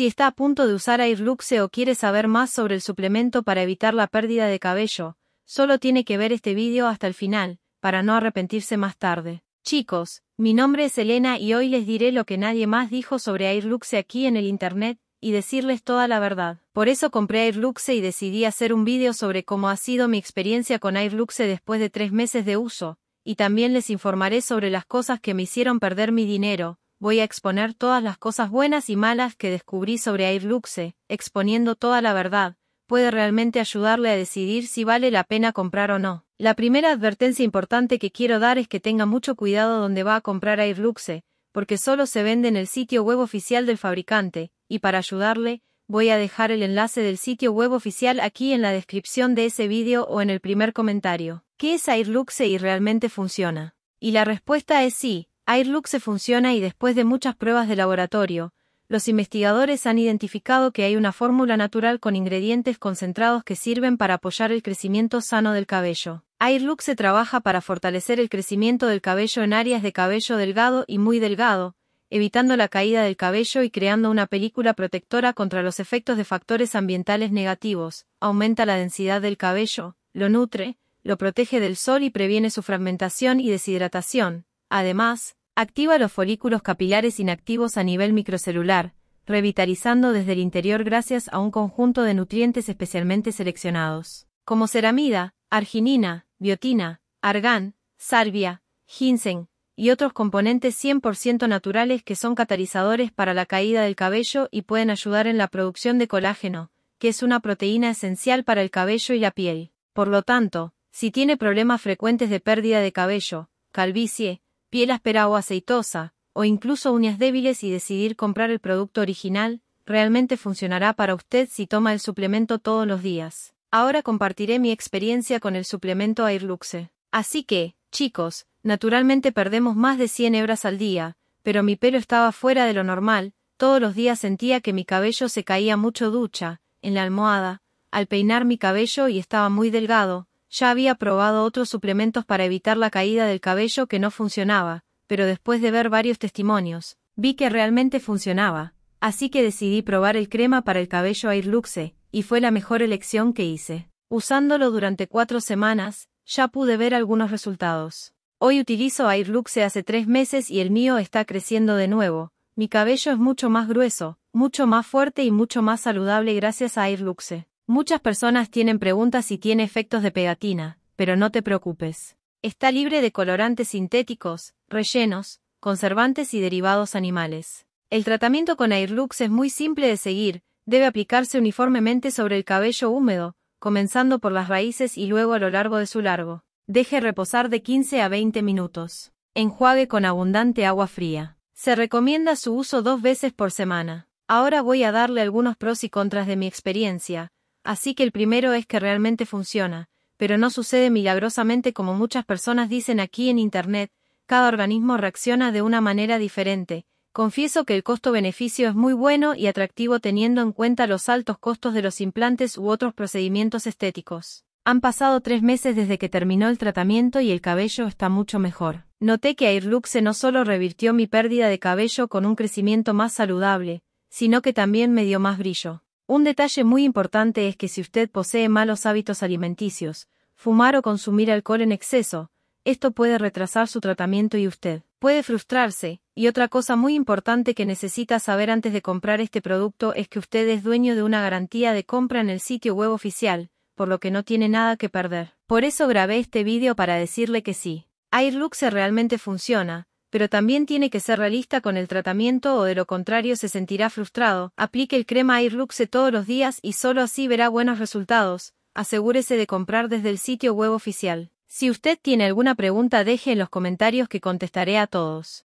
Si está a punto de usar Airluxe o quiere saber más sobre el suplemento para evitar la pérdida de cabello, solo tiene que ver este vídeo hasta el final, para no arrepentirse más tarde. Chicos, mi nombre es Elena y hoy les diré lo que nadie más dijo sobre Airluxe aquí en el internet, y decirles toda la verdad. Por eso compré Airluxe y decidí hacer un vídeo sobre cómo ha sido mi experiencia con Airluxe después de tres meses de uso, y también les informaré sobre las cosas que me hicieron perder mi dinero, voy a exponer todas las cosas buenas y malas que descubrí sobre Air Luxe, exponiendo toda la verdad, puede realmente ayudarle a decidir si vale la pena comprar o no. La primera advertencia importante que quiero dar es que tenga mucho cuidado donde va a comprar Air Luxe, porque solo se vende en el sitio web oficial del fabricante, y para ayudarle, voy a dejar el enlace del sitio web oficial aquí en la descripción de ese vídeo o en el primer comentario. ¿Qué es Air Luxe y realmente funciona? Y la respuesta es sí, Airlux se funciona y después de muchas pruebas de laboratorio, los investigadores han identificado que hay una fórmula natural con ingredientes concentrados que sirven para apoyar el crecimiento sano del cabello. Airlux se trabaja para fortalecer el crecimiento del cabello en áreas de cabello delgado y muy delgado, evitando la caída del cabello y creando una película protectora contra los efectos de factores ambientales negativos, aumenta la densidad del cabello, lo nutre, lo protege del sol y previene su fragmentación y deshidratación. Además, Activa los folículos capilares inactivos a nivel microcelular, revitalizando desde el interior gracias a un conjunto de nutrientes especialmente seleccionados, como ceramida, arginina, biotina, argán, salvia, ginseng y otros componentes 100% naturales que son catalizadores para la caída del cabello y pueden ayudar en la producción de colágeno, que es una proteína esencial para el cabello y la piel. Por lo tanto, si tiene problemas frecuentes de pérdida de cabello, calvicie, piel áspera o aceitosa, o incluso uñas débiles y decidir comprar el producto original, realmente funcionará para usted si toma el suplemento todos los días. Ahora compartiré mi experiencia con el suplemento Airluxe. Así que, chicos, naturalmente perdemos más de 100 hebras al día, pero mi pelo estaba fuera de lo normal, todos los días sentía que mi cabello se caía mucho ducha, en la almohada, al peinar mi cabello y estaba muy delgado, ya había probado otros suplementos para evitar la caída del cabello que no funcionaba, pero después de ver varios testimonios, vi que realmente funcionaba, así que decidí probar el crema para el cabello Air Luxe, y fue la mejor elección que hice. Usándolo durante cuatro semanas, ya pude ver algunos resultados. Hoy utilizo Air Luxe hace tres meses y el mío está creciendo de nuevo. Mi cabello es mucho más grueso, mucho más fuerte y mucho más saludable gracias a Air Luxe. Muchas personas tienen preguntas si tiene efectos de pegatina, pero no te preocupes. Está libre de colorantes sintéticos, rellenos, conservantes y derivados animales. El tratamiento con Airlux es muy simple de seguir, debe aplicarse uniformemente sobre el cabello húmedo, comenzando por las raíces y luego a lo largo de su largo. Deje reposar de 15 a 20 minutos. Enjuague con abundante agua fría. Se recomienda su uso dos veces por semana. Ahora voy a darle algunos pros y contras de mi experiencia, Así que el primero es que realmente funciona, pero no sucede milagrosamente como muchas personas dicen aquí en Internet, cada organismo reacciona de una manera diferente. Confieso que el costo-beneficio es muy bueno y atractivo teniendo en cuenta los altos costos de los implantes u otros procedimientos estéticos. Han pasado tres meses desde que terminó el tratamiento y el cabello está mucho mejor. Noté que Airluxe no solo revirtió mi pérdida de cabello con un crecimiento más saludable, sino que también me dio más brillo. Un detalle muy importante es que si usted posee malos hábitos alimenticios, fumar o consumir alcohol en exceso, esto puede retrasar su tratamiento y usted puede frustrarse, y otra cosa muy importante que necesita saber antes de comprar este producto es que usted es dueño de una garantía de compra en el sitio web oficial, por lo que no tiene nada que perder. Por eso grabé este vídeo para decirle que sí. Airluxe realmente funciona, pero también tiene que ser realista con el tratamiento o de lo contrario se sentirá frustrado. Aplique el crema Luxe todos los días y solo así verá buenos resultados. Asegúrese de comprar desde el sitio web oficial. Si usted tiene alguna pregunta deje en los comentarios que contestaré a todos.